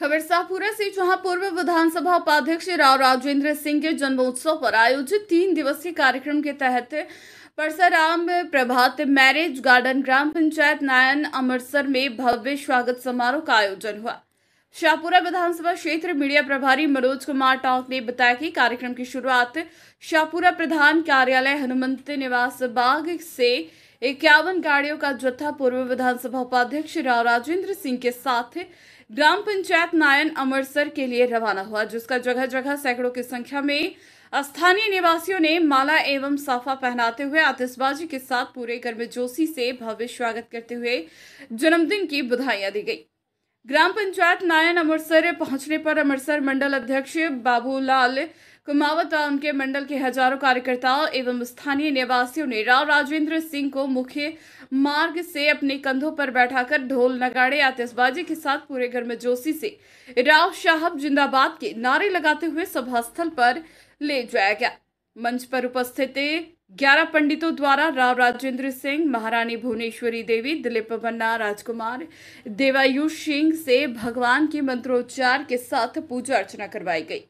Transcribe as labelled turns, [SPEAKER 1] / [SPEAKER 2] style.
[SPEAKER 1] खबर शाहपुरा से जहां पूर्व विधानसभा उपाध्यक्ष राव राजेंद्र सिंह के जन्मोत्सव पर आयोजित तीन दिवसीय कार्यक्रम के तहत परसाराम प्रभात मैरिज गार्डन ग्राम पंचायत नायन अमृतसर में भव्य स्वागत समारोह का आयोजन हुआ शाहपुरा विधानसभा क्षेत्र मीडिया प्रभारी मनोज कुमार टॉक ने बताया कि कार्यक्रम की शुरुआत शाहपुरा प्रधान कार्यालय हनुमंत निवास बाग से इक्यावन गाड़ियों का जत्था पूर्व विधानसभा उपाध्यक्ष राव राजेंद्र सिंह के साथ ग्राम पंचायत नायन अमृतसर के लिए रवाना हुआ जिसका जगह जगह सैकड़ों की संख्या में स्थानीय निवासियों ने माला एवं साफा पहनाते हुए आतिशबाजी के साथ पूरे गर्मजोशी से भव्य स्वागत करते हुए जन्मदिन की बधाइयां दी गई ग्राम पंचायत नायन अमृतसर पहुंचने पर अमृतसर मंडल अध्यक्ष बाबूलाल कुमावत व उनके मंडल के हजारों कार्यकर्ताओं एवं स्थानीय निवासियों ने राव राजेंद्र सिंह को मुख्य मार्ग से अपने कंधों पर बैठाकर ढोल नगाड़े आतिशबाजी के साथ पूरे घर में जोशी से राव साहब जिंदाबाद के नारे लगाते हुए सभा स्थल पर ले जाया गया मंच पर उपस्थित ग्यारह पंडितों द्वारा राव राजेंद्र सिंह महारानी भुवनेश्वरी देवी दिलीप मन्ना राजकुमार देवायुष सिंह से भगवान के मंत्रोच्चार के साथ पूजा अर्चना करवाई गई